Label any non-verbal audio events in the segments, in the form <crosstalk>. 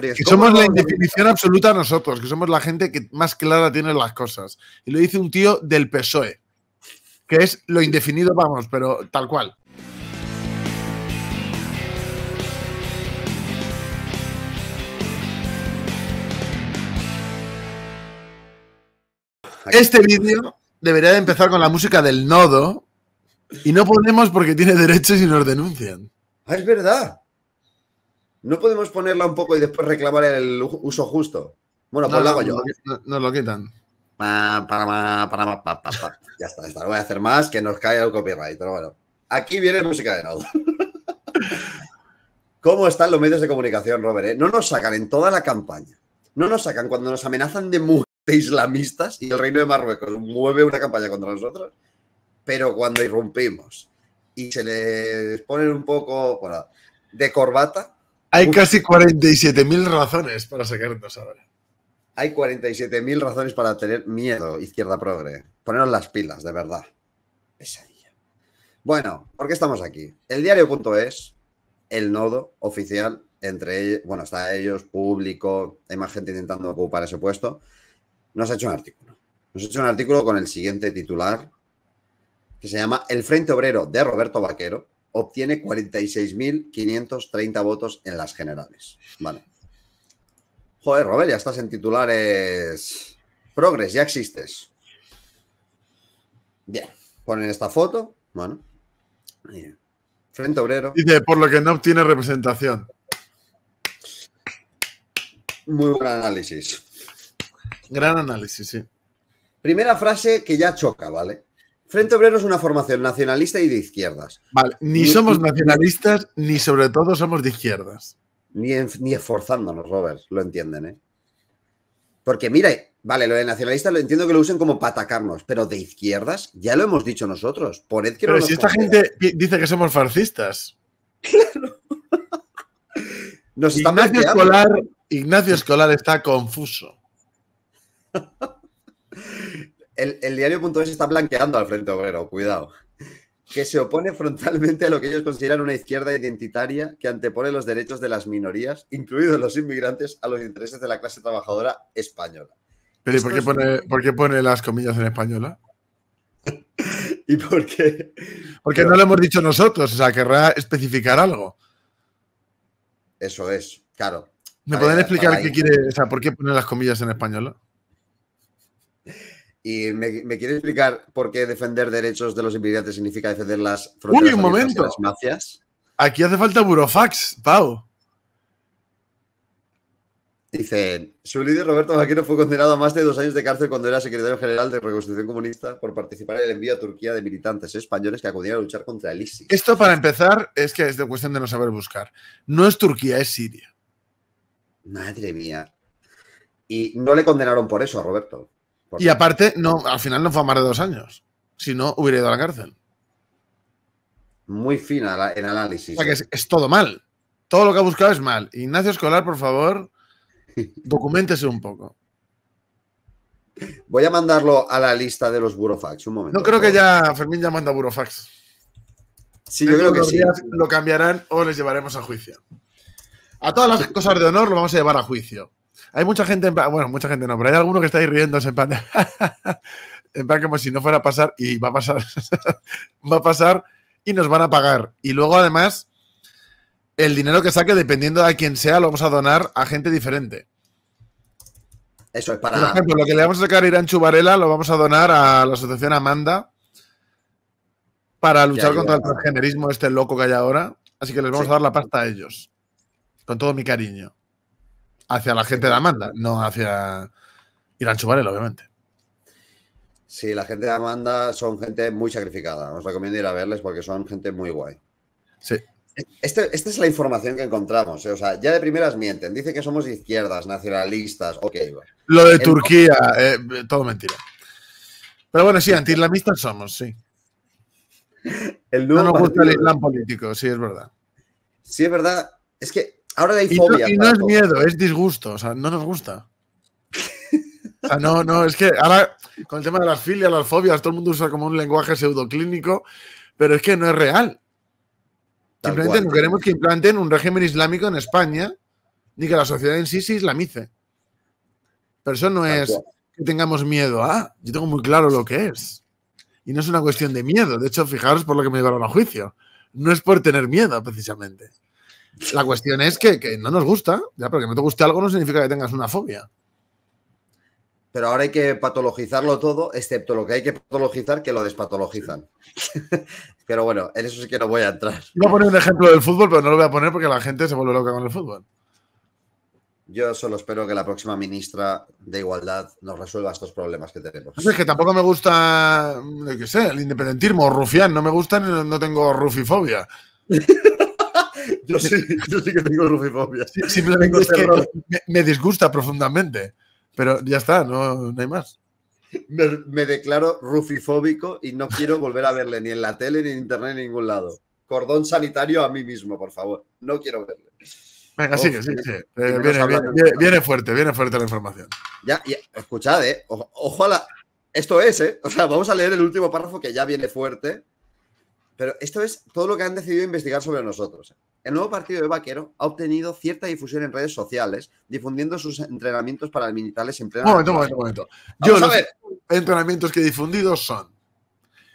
Que somos la indefinición absoluta nosotros, que somos la gente que más clara tiene las cosas. Y lo dice un tío del PSOE, que es lo indefinido, vamos, pero tal cual. Este vídeo debería de empezar con la música del nodo y no podemos porque tiene derechos y nos denuncian. Ah, es verdad. ¿No podemos ponerla un poco y después reclamar el uso justo? Bueno, pues lo hago yo. nos lo quitan. Pa, para, para, para, ya está, no voy a hacer más que nos caiga el copyright, pero bueno. Aquí viene música de nuevo. <laughs> ¿Cómo están los medios de comunicación, Robert? Eh? No nos sacan en toda la campaña. No nos sacan cuando nos amenazan de muerte islamistas y el Reino de Marruecos mueve una campaña contra nosotros. Pero cuando irrumpimos y se les ponen un poco de corbata, hay casi 47.000 razones para sacarnos ahora. Hay 47.000 razones para tener miedo, izquierda progre. Poneros las pilas, de verdad. Pesadilla. Bueno, ¿por qué estamos aquí? El diario.es, el nodo oficial entre ellos, bueno, está ellos, público, hay más gente intentando ocupar ese puesto, nos ha hecho un artículo. Nos ha hecho un artículo con el siguiente titular, que se llama El Frente Obrero de Roberto Vaquero obtiene 46.530 votos en las generales. Vale. Joder, Robert, ya estás en titulares. Progres, ya existes. Bien. Ponen esta foto. Bueno. Frente Obrero. Dice, por lo que no obtiene representación. Muy buen análisis. Gran análisis, sí. Primera frase que ya choca, ¿vale? Frente Obrero es una formación nacionalista y de izquierdas. Vale, ni, somos nacionalistas, ni sobre todo somos de izquierdas. Ni, esforzándonos, Robert, lo entienden, ¿eh? Porque mira, vale, lo de nacionalista lo entiendo que lo usen como para atacarnos, pero de izquierdas ya lo hemos dicho nosotros. pero si esta gente dice que somos farcistas. Claro. <laughs> Escolar, Ignacio Escolar está confuso. <laughs> El, diario.es está blanqueando al Frente Obrero, cuidado. Que se opone frontalmente a lo que ellos consideran una izquierda identitaria que antepone los derechos de las minorías, incluidos los inmigrantes, a los intereses de la clase trabajadora española. Pero por qué, pone, las comillas en española? <laughs> ¿Y por qué? Porque no lo hemos dicho nosotros, o sea, querrá especificar algo. Eso es, claro. ¿Me pueden explicar qué quiere, o sea, por qué pone las comillas en española? Y me, quiere explicar por qué defender derechos de los inmigrantes significa defender las fronteras Uy, un momento. mafias. Aquí hace falta Burofax, Pau. Dice, su líder Roberto Vaquero fue condenado a más de dos años de cárcel cuando era secretario general de Reconstrucción Comunista por participar en el envío a Turquía de militantes españoles que acudían a luchar contra el ISIS. Esto para empezar es que es de cuestión de no saber buscar. No es Turquía, es Siria. Madre mía. Y no le condenaron por eso a Roberto. Y aparte, no, al final no fue a más de dos años. Si no, hubiera ido a la cárcel. Muy fina el análisis. O sea que ¿eh? es, todo mal. Todo lo que ha buscado es mal. Ignacio Escolar, por favor, <laughs> documentese un poco. Voy a mandarlo a la lista de los burofax. Un momento. No creo que ya Fermín ya manda burofax. Si yo creo que sí. Lo cambiarán o les llevaremos a juicio. A todas las cosas de honor lo vamos a llevar a juicio. Hay mucha gente en bueno, mucha gente no, pero hay alguno que ahí riéndose en plan, <laughs> en como si no fuera a pasar y va a pasar, <laughs> va a pasar y nos van a pagar. Y luego además, el dinero que saque, dependiendo de quién sea, lo vamos a donar a gente diferente. Eso es para... Por ejemplo, lo que le vamos a sacar a Irán Chubarela lo vamos a donar a la asociación Amanda para luchar contra el transgenerismo, este loco que hay ahora. Así que les vamos a dar la pasta a ellos. Con todo mi cariño hacia la gente de Amanda, no hacia Irán Chubarel, obviamente. Sí, la gente de Amanda son gente muy sacrificada. Os recomiendo ir a verles porque son gente muy guay. Sí. Este, esta es la información que encontramos. Eh. O sea, ya de primeras mienten. Dice que somos izquierdas, nacionalistas. Ok. Lo de Turquía, eh, todo mentira. Pero bueno, sí, anti islamistas somos, sí. El no nos gusta el Islam político, sí, es verdad. Sí, es verdad. Es que Ahora y No, y no es miedo, es disgusto. O sea, no nos gusta. O sea, no, no, es que ahora con el tema de las filias, las fobias, todo el mundo usa como un lenguaje pseudoclínico, pero es que no es real. Simplemente no queremos que implanten un régimen islámico en España, ni que la sociedad en sí se islamice. Pero eso no es que tengamos miedo Ah, Yo tengo muy claro lo que es. Y no es una cuestión de miedo. De hecho, fijaros por lo que me llevaron a juicio. No es por tener miedo, precisamente. La cuestión es que, no nos gusta, ya, porque que no te guste algo no significa que tengas una fobia. Pero ahora hay que patologizarlo todo, excepto lo que hay que patologizar, que lo despatologizan. <laughs> pero bueno, en eso sí que no voy a entrar. Voy a poner un ejemplo del fútbol, pero no lo voy a poner porque la gente se vuelve loca con el fútbol. Yo solo espero que la próxima ministra de Igualdad nos resuelva estos problemas que tenemos. Es que tampoco me gusta, qué sé, el independentismo, rufián, no me gusta, no tengo rufifobia. <laughs> Yo sí, que tengo rufifobia. simplemente me, disgusta profundamente. Pero ya está, no, hay más. Me, declaro rufifóbico y no quiero volver a verle ni en la tele, ni en internet, ni en ningún lado. Cordón sanitario a mí mismo, por favor. No quiero verle. Venga, sigue, Sí, sí. Eh, viene, fuerte, viene fuerte la información. Ya, ya escuchad, eh. Esto es, ¿eh? O sea, vamos a leer el último párrafo que ya viene fuerte. Pero esto es todo lo que han decidido investigar sobre nosotros. Eh. El nuevo partido de Vaquero ha obtenido cierta difusión en redes sociales, difundiendo sus entrenamientos paramilitares en plena. Momento, momento, momento. Yo, los entrenamientos que he difundido son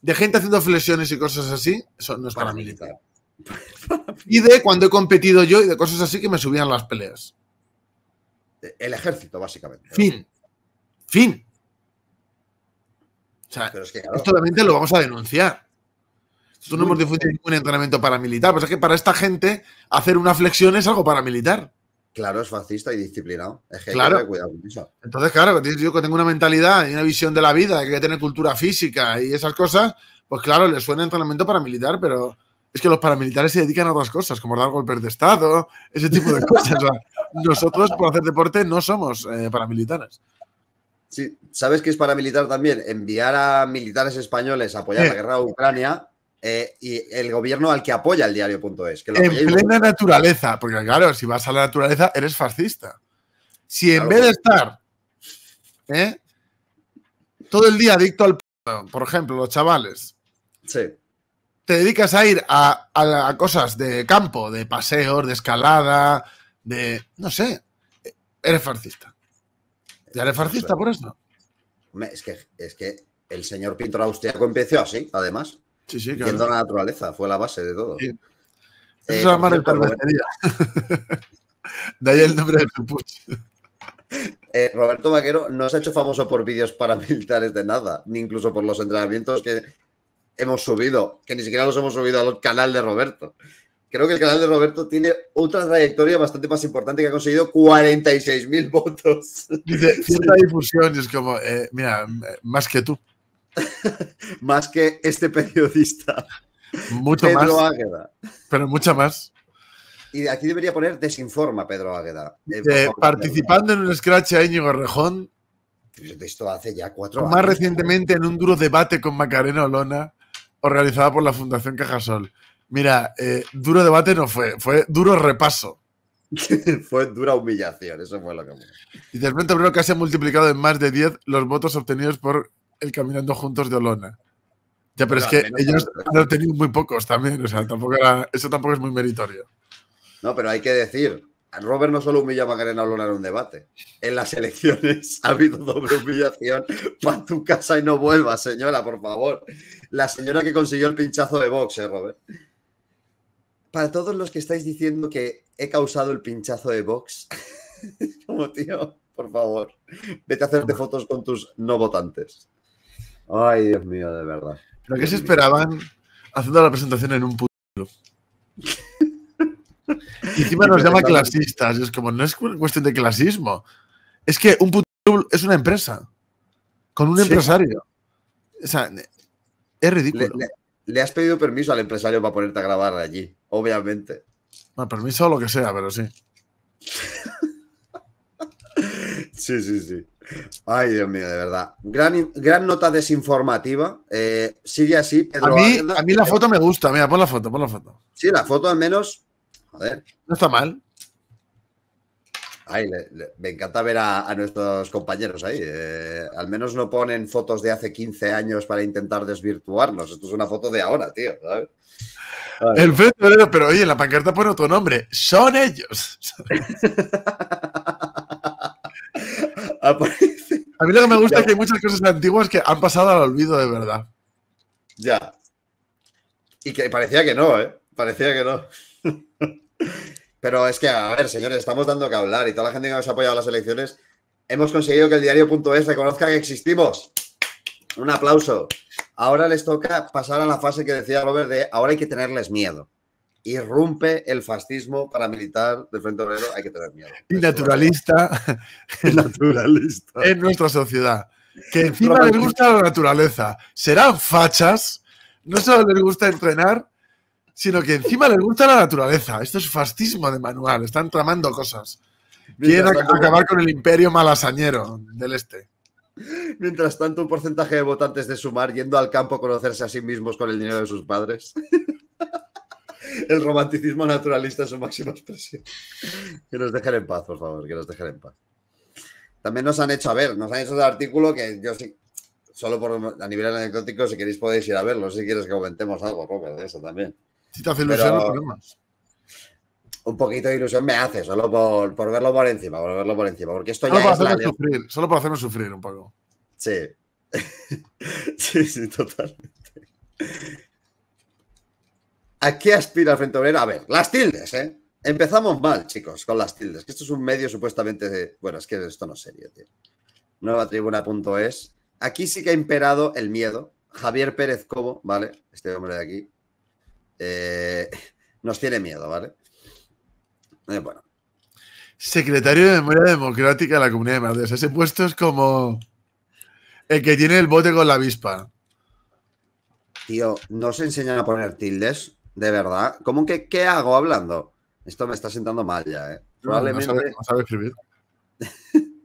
de gente haciendo flexiones y cosas así, eso no es paramilitar. militar. y de cuando he competido yo y de cosas así que me subían las peleas. El ejército, básicamente. Fin. Fin. O sea, esto realmente lo vamos a denunciar. Tú no hemos difundido ningún entrenamiento paramilitar. Pues es que para esta gente hacer una flexión es algo paramilitar. Claro, es fascista y disciplinado. Entonces, claro, yo que tengo una mentalidad y una visión de la vida, que hay que tener cultura física y esas cosas, pues claro, le suena entrenamiento paramilitar, pero es que los paramilitares se dedican a otras cosas, como dar golpes de Estado, ese tipo de cosas. nosotros, por hacer deporte, no somos eh, paramilitares. Sí, ¿sabes qué es paramilitar también? Enviar a militares españoles a apoyar la guerra de Ucrania eh, y el gobierno al que apoya el diario.es. En plena naturaleza, porque claro, si vas a la naturaleza eres fascista. Si en vez de estar ¿eh? todo el día adicto al por ejemplo, los chavales, sí. te dedicas a ir a, cosas de campo, de paseos, de escalada, de. no sé, eres fascista. ¿Ya eres fascista por eso? es que, es que el señor pintor austriaco empezó así, además. Sí, sí, la naturaleza, fue la base de todo. es eh, Eso eh, se llama <laughs> de ahí el nombre de tu <laughs> Eh, Roberto Maquero no se ha hecho famoso por vídeos paramilitares de nada, ni incluso por los entrenamientos que hemos subido, que ni siquiera los hemos subido al canal de Roberto. Creo que el canal de Roberto tiene otra trayectoria bastante más importante que ha conseguido 46.000 <laughs> votos. Dice, difusión y es como, eh, mira, más que tú. <laughs> más que este periodista. Mucho Pedro más. Pero mucha más. Y aquí debería poner desinforma Pedro Águeda. Eh, participando en un scratch a Íñigo Rejón. Esto hace ya cuatro más recientemente en un duro debate con Macarena Olona, organizada por la Fundación Cajasol. Mira, eh, duro debate no fue, fue duro repaso. <laughs> fue dura humillación, eso fue lo que fue. Y del creo que se ha multiplicado en más de 10 los votos obtenidos por el Caminando Juntos de Olona. Ya, pero es que ellos han tenido muy pocos también, o sea, tampoco eso tampoco es muy meritorio. No, pero hay que decir, Robert no solo humilla a Macarena Olona en un debate, en las elecciones <laughs> ha habido doble humillación, a tu casa y no vuelvas, señora, por favor. La señora que consiguió el pinchazo de boxe, ¿eh, Robert. Para todos los que estáis diciendo que he causado el pinchazo de Vox... <laughs> como tío, por favor, vete a hacerte fotos con tus no votantes. Ay, Dios mío, de verdad. ¿Pero qué se esperaban haciendo la presentación en un puto y encima nos llama clasistas. es como, no es cuestión de clasismo. Es que un puto es una empresa. Con un empresario. O sea, es ridículo. Le, le, has pedido permiso al empresario para ponerte a grabar allí, obviamente. Bueno, permiso o lo que sea, pero sí. <laughs> sí, sí, sí. Ay, Dios mío, de verdad. Gran, gran nota desinformativa. Eh, sigue así, Pedro. A mí, la foto me gusta. Mira, pon la foto, pon la foto. Sí, la foto al menos. Joder. No está mal. Ay, me encanta ver a, nuestros compañeros ahí. Eh, al menos no ponen fotos de hace 15 años para intentar desvirtuarnos. Esto es una foto de ahora, tío. El pero oye, en la pancarta pone otro nombre. Son ellos. <laughs> A mí lo que me gusta es que hay muchas cosas antiguas que han pasado al olvido de verdad. Ya. Y que parecía que no, ¿eh? Parecía que no. Pero es que, a ver, señores, estamos dando que hablar y toda la gente que nos ha apoyado en las elecciones, hemos conseguido que el diario.es reconozca que existimos. Un aplauso. Ahora les toca pasar a la fase que decía Robert de ahora hay que tenerles miedo irrumpe el fascismo paramilitar del Frente Obrero, hay que tener miedo. Y naturalista, <laughs> naturalista. en nuestra sociedad. Que encima les gusta la naturaleza. Serán fachas, no solo les gusta entrenar, sino que encima les gusta la naturaleza. Esto es fascismo de manual, están tramando cosas. Quieren acabar con el imperio malasañero del este. Mientras tanto, un porcentaje de votantes de Sumar yendo al campo a conocerse a sí mismos con el dinero de sus padres. <laughs> el romanticismo naturalista es su máxima expresión. Que nos dejen en paz, por favor, que nos dejen en paz. También nos han hecho, a ver, nos han hecho el artículo que yo sí, solo a nivel anecdótico, si queréis podéis ir a verlo, si quieres que comentemos algo, Robert, de eso también. Si te hace ilusión, no problemas. Un poquito de ilusión me hace, solo por, verlo por encima, por verlo por encima, porque esto solo ya es Solo por hacernos sufrir un poco. Sí. <laughs> sí, sí, totalmente. ¿A qué aspira el Frente Obrero? A ver, las tildes, ¿eh? Empezamos mal, chicos, con las tildes. Esto es un medio supuestamente de... Bueno, es que esto no es serio, tío. Nueva Aquí sí que ha imperado el miedo. Javier Pérez Cobo, ¿vale? Este hombre de aquí. Eh, nos tiene miedo, ¿vale? Eh, bueno. Secretario de Memoria Democrática de la Comunidad de Madrid. Ese puesto es como el que tiene el bote con la avispa. Tío, no se enseñan a poner tildes. De verdad. ¿Cómo que qué hago hablando? Esto me está sentando mal ya, ¿eh? Probablemente. No, escribir. <laughs>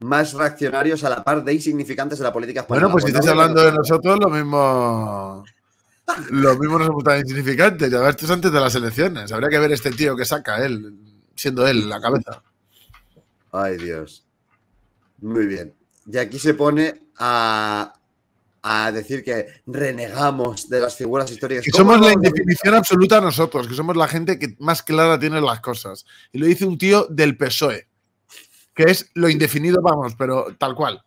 más reaccionarios a la par de insignificantes de la política española. Bueno, pues si pues estás hablando de nosotros, lo mismo. <laughs> Lo mismo nos insignificantes insignificante. Ya esto es antes de las elecciones. Habría que ver este tío que saca él, siendo él la cabeza. Ay, Dios. Muy bien. Y aquí se pone a a decir que renegamos de las figuras históricas. Que somos la indefinición absoluta nosotros, que somos la gente que más clara tiene las cosas. Y lo dice un tío del PSOE, que es lo indefinido, vamos, pero tal cual.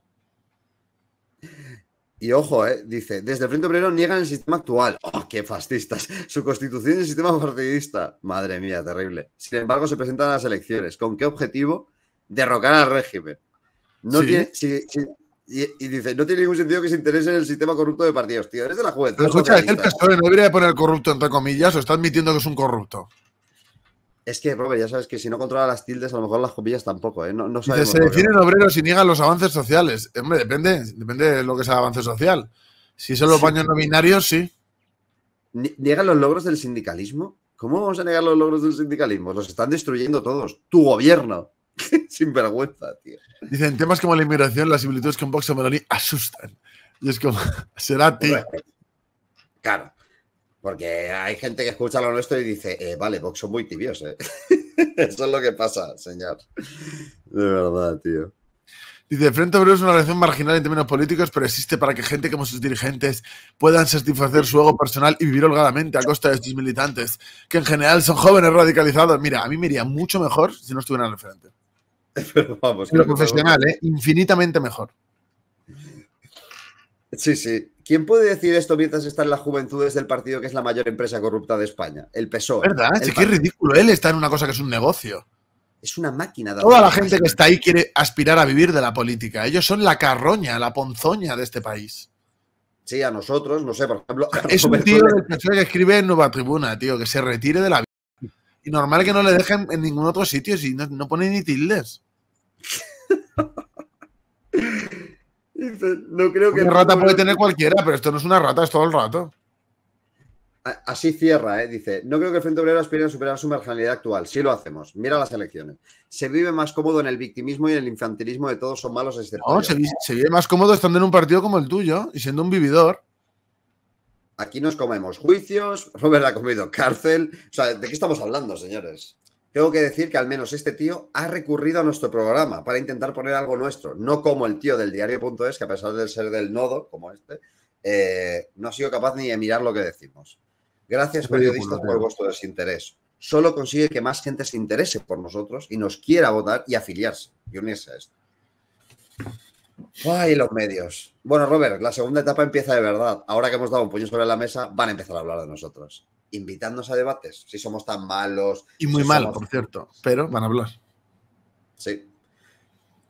Y ojo, eh, dice, desde el Frente Obrero niegan el sistema actual. ¡Oh, qué fascistas! Su constitución es el sistema partidista. Madre mía, terrible. Sin embargo, se presentan a las elecciones. ¿Con qué objetivo? Derrocar al régimen. No tiene, y, dice, no tiene ningún sentido que se interese en el sistema corrupto de partidos, tío. Eres de la juventud. Escucha, es el PSOE no debería poner corrupto entre comillas o está admitiendo que es un corrupto. Es que, Robert, ya sabes que si no controla las tildes, a lo mejor las comillas tampoco, ¿eh? No, se definen obreros y niegan los avances sociales. Hombre, depende, depende de lo que sea avance social. Si son los paños nominarios, sí. ¿Niegan los logros del sindicalismo? ¿Cómo vamos a negar los logros del sindicalismo? Los están destruyendo todos. Tu gobierno. <laughs> Sin vergüenza, tío. Dicen, temas como la inmigración, las similitudes con Vox Meloni asustan. Y es como, <laughs> será tío. Claro. Porque hay gente que escucha lo nuestro y dice, eh, vale, Vox son muy tibios, ¿eh? <laughs> Eso es lo que pasa, señor. De verdad, tío. Dice, Frente Obrero es una relación marginal en términos políticos, pero existe para que gente como sus dirigentes puedan satisfacer su ego personal y vivir holgadamente a costa de estos militantes, que en general son jóvenes radicalizados. Mira, a mí me iría mucho mejor si no estuvieran en el Frente. <laughs> Pero vamos. profesional, ¿eh? Infinitamente mejor. Sí, sí. ¿Quién puede decir esto mientras está en las juventudes del partido que es la mayor empresa corrupta de España? El PSOE. ¿Verdad? sí, qué ridículo. Él está en una cosa que es un negocio. Es una máquina. De Toda la gente que está ahí quiere aspirar a vivir de la política. Ellos son la carroña, la ponzoña de este país. Sí, a nosotros, no sé, por ejemplo. Es un tío del PSOE que escribe en Nueva Tribuna, tío, que se retire de la vida. Y normal que no le dejen en ningún otro sitio si no, no ponen ni tildes no creo que. Una rata puede tener cualquiera, pero esto no es una rata, es todo el rato. Así cierra, ¿eh? dice, no creo que el Frente Obrero aspire a superar su marginalidad actual, si lo hacemos, mira las elecciones. Se vive más cómodo en el victimismo y en el infantilismo de todos son malos se se vive, más cómodo estando en un partido como el tuyo y siendo un vividor. Aquí nos comemos juicios, Robert ha comido cárcel, o sea, ¿de qué estamos hablando, señores? Tengo que decir que al menos este tío ha recurrido a nuestro programa para intentar poner algo nuestro, no como el tío del diario.es, que a pesar de ser del nodo, como este, eh, no ha sido capaz ni de mirar lo que decimos. Gracias, periodistas, por vuestro desinterés. Solo consigue que más gente se interese por nosotros y nos quiera votar y afiliarse y unirse a esto. Ay, los medios. Bueno, Robert, la segunda etapa empieza de verdad. Ahora que hemos dado un puño sobre la mesa, van a empezar a hablar de nosotros. Invitándonos a debates, si somos tan malos. Y muy malos, por cierto, pero van a hablar. Sí.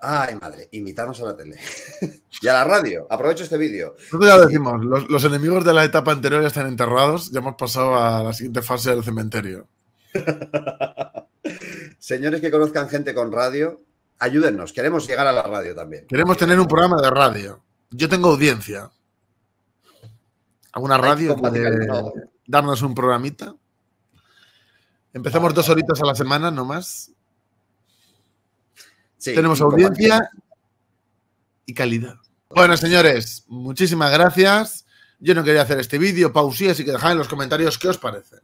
Ay, madre, invitarnos a la tele. <laughs> y a la radio. Aprovecho este vídeo. Nosotros ya lo decimos, los, los, enemigos de la etapa anterior ya están enterrados, ya hemos pasado a la siguiente fase del cementerio. <laughs> Señores que conozcan gente con radio, ayúdennos, queremos llegar a la radio también. Queremos tener un programa de radio. Yo tengo audiencia. ¿Alguna radio puede darnos un programita? Empezamos dos horitas a la semana, no más. Tenemos audiencia y calidad. Bueno, señores, muchísimas gracias. Yo no quería hacer este vídeo, pausía, así que dejad en los comentarios qué os parece.